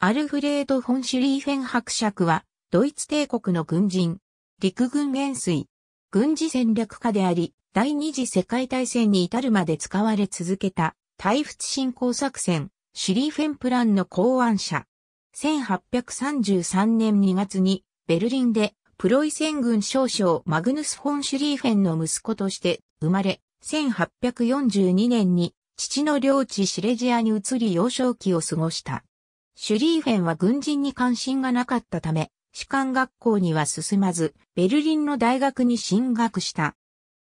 アルフレード・フォン・シュリーフェン伯爵は、ドイツ帝国の軍人、陸軍元帥、軍事戦略家であり、第二次世界大戦に至るまで使われ続けた、退仏侵攻作戦、シュリーフェンプランの考案者。1833年2月に、ベルリンで、プロイセン軍少将マグヌス・フォン・シュリーフェンの息子として生まれ、1842年に父の領地シレジアに移り幼少期を過ごした。シュリーフェンは軍人に関心がなかったため、士官学校には進まず、ベルリンの大学に進学した。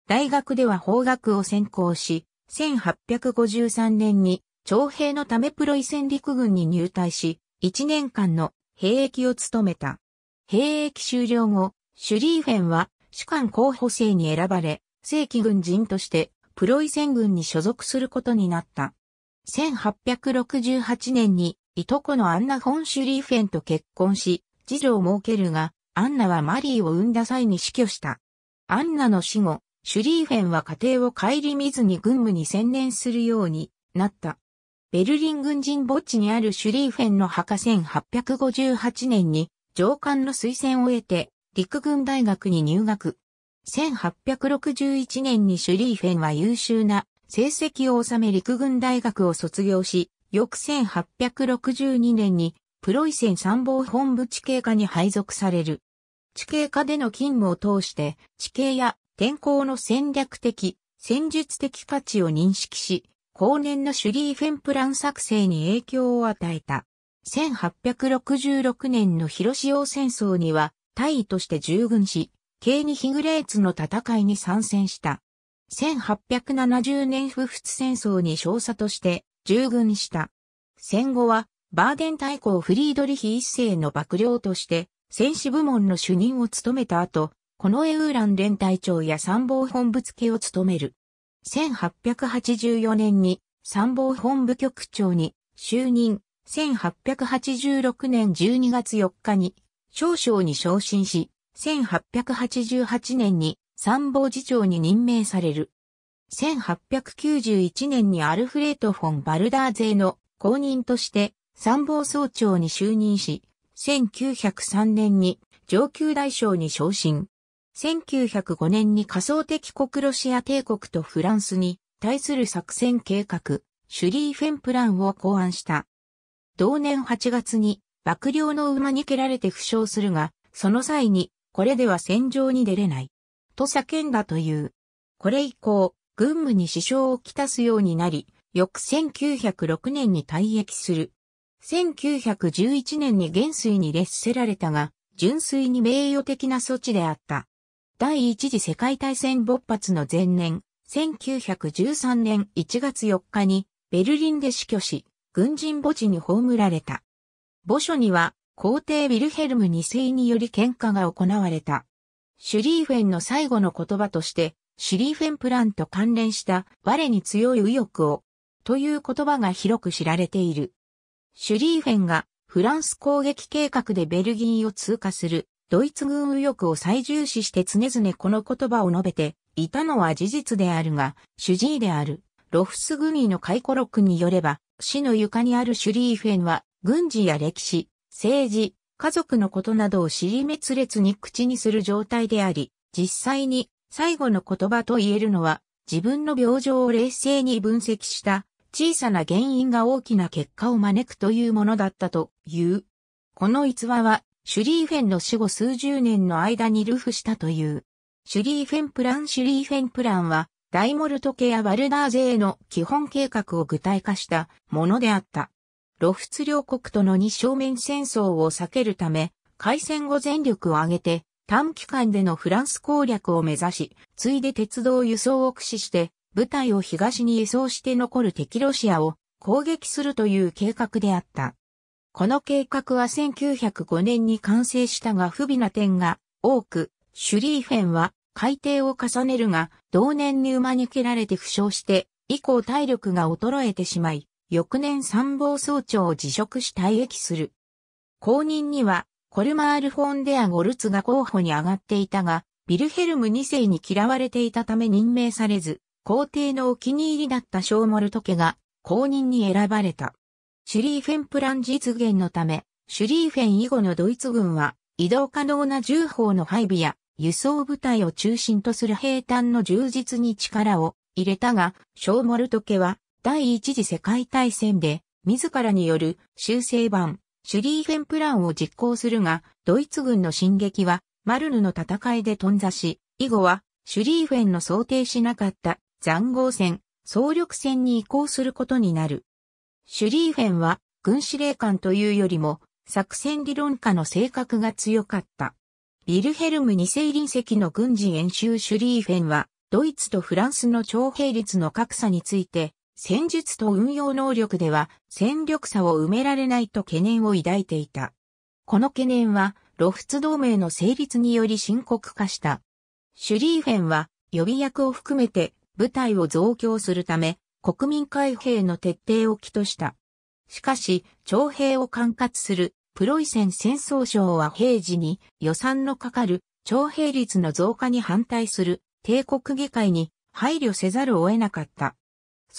大学では法学を専攻し、1853年に徴兵のためプロイセン陸軍に入隊し、1年間の兵役を務めた。兵役終了後、シュリーフェンは士官候補生に選ばれ、正規軍人としてプロイセン軍に所属することになった。1868年にいとこのアンナ・フォンシュリーフェンと結婚し、次女を設けるが、アンナはマリーを産んだ際に死去した。アンナの死後、シュリーフェンは家庭を顧みずに軍務に専念するようになった。ベルリン軍人墓地にあるシュリーフェンの墓1858年に上官の推薦を得て陸軍大学に入学。1861年にシュリーフェンは優秀な成績を収め陸軍大学を卒業し、翌1862年にプロイセン参謀本部地形課に配属される。地形課での勤務を通して地形や天候の戦略的、戦術的価値を認識し、後年のシュリーフェンプラン作成に影響を与えた。1866年の広潮戦争には、大尉として従軍し、ケーニヒグレーツの戦いに参戦した。1870年不仏戦争に少佐として従軍した。戦後は、バーデン大公フリードリヒ一世の幕僚として、戦士部門の主任を務めた後、このエウーラン連隊長や参謀本部付を務める。1884年に参謀本部局長に就任、1886年12月4日に少将に昇進し、1888年に参謀次長に任命される。1891年にアルフレート・フォン・バルダー勢の公認として参謀総長に就任し、1903年に上級大将に昇進。1905年に仮想的国ロシア帝国とフランスに対する作戦計画、シュリーフェンプランを考案した。同年8月に幕僚の馬に蹴られて負傷するが、その際にこれでは戦場に出れない。と叫んだという。これ以降、軍務に支障をきたすようになり、翌1906年に退役する。1911年に元帥に列せられたが、純粋に名誉的な措置であった。第一次世界大戦勃発の前年、1913年1月4日にベルリンで死去し、軍人墓地に葬られた。墓所には皇帝ウィルヘルム2世により喧嘩が行われた。シュリーフェンの最後の言葉として、シリーフェンプランと関連した我に強い右翼をという言葉が広く知られている。シュリーフェンがフランス攻撃計画でベルギーを通過するドイツ軍右翼を最重視して常々この言葉を述べていたのは事実であるが、主治医であるロフスグの回顧録によれば、死の床にあるシュリーフェンは軍事や歴史、政治、家族のことなどを尻滅裂に口にする状態であり、実際に最後の言葉と言えるのは、自分の病状を冷静に分析した小さな原因が大きな結果を招くというものだったという。この逸話は、シュリーフェンの死後数十年の間に流布したという。シュリーフェンプランシュリーフェンプランは、ダイモルト家やワルダーゼへの基本計画を具体化したものであった。露出両国との二正面戦争を避けるため、開戦後全力を挙げて短期間でのフランス攻略を目指し、ついで鉄道輸送を駆使して、部隊を東に輸送して残る敵ロシアを攻撃するという計画であった。この計画は1905年に完成したが不備な点が多く、シュリーフェンは改定を重ねるが、同年に馬に蹴られて負傷して、以降体力が衰えてしまい、翌年参謀総長を辞職し退役する。後任にはコルマール・フォンデア・ゴルツが候補に上がっていたが、ビルヘルム2世に嫌われていたため任命されず、皇帝のお気に入りだったショーモルト家が公認に選ばれた。シュリーフェンプラン実現のため、シュリーフェン以後のドイツ軍は移動可能な重砲の配備や輸送部隊を中心とする兵隊の充実に力を入れたが、ショーモルト家は第一次世界大戦で自らによる修正版シュリーフェンプランを実行するが、ドイツ軍の進撃は、マルヌの戦いで頓挫し、以後は、シュリーフェンの想定しなかった残壕戦、総力戦に移行することになる。シュリーフェンは、軍司令官というよりも、作戦理論家の性格が強かった。ビルヘルム2世臨席の軍事演習シュリーフェンは、ドイツとフランスの徴兵率の格差について、戦術と運用能力では戦力差を埋められないと懸念を抱いていた。この懸念は、露出同盟の成立により深刻化した。シュリーフェンは予備役を含めて部隊を増強するため、国民開兵の徹底を起とした。しかし、徴兵を管轄するプロイセン戦争省は平時に予算のかかる徴兵率の増加に反対する帝国議会に配慮せざるを得なかった。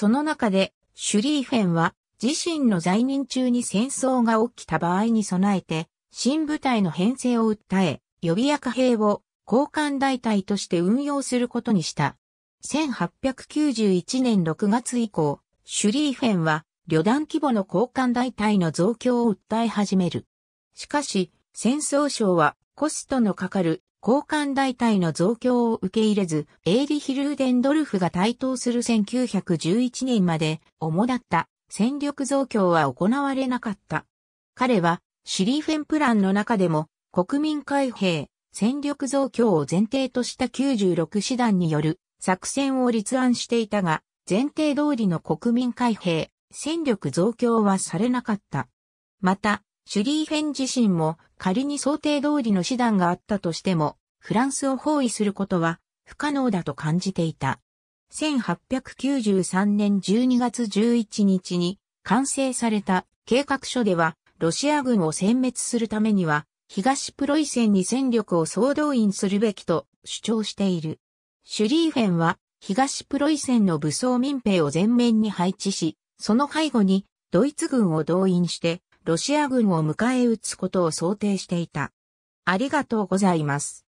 その中で、シュリーフェンは、自身の在任中に戦争が起きた場合に備えて、新部隊の編成を訴え、予備役兵を交換代隊として運用することにした。1891年6月以降、シュリーフェンは旅団規模の交換大隊の増強を訴え始める。しかし、戦争省はコストのかかる交換大隊の増強を受け入れず、エーリヒ・ルーデンドルフが台頭する1911年まで、主だった戦力増強は行われなかった。彼は、シリーフェンプランの中でも、国民開閉、戦力増強を前提とした96師団による作戦を立案していたが、前提通りの国民開閉、戦力増強はされなかった。また、シュリーフェン自身も仮に想定通りの手段があったとしても、フランスを包囲することは不可能だと感じていた。1893年12月11日に完成された計画書では、ロシア軍を殲滅するためには、東プロイセンに戦力を総動員するべきと主張している。シュリーフェンは、東プロイセンの武装民兵を全面に配置し、その背後にドイツ軍を動員して、ロシア軍を迎え撃つことを想定していた。ありがとうございます。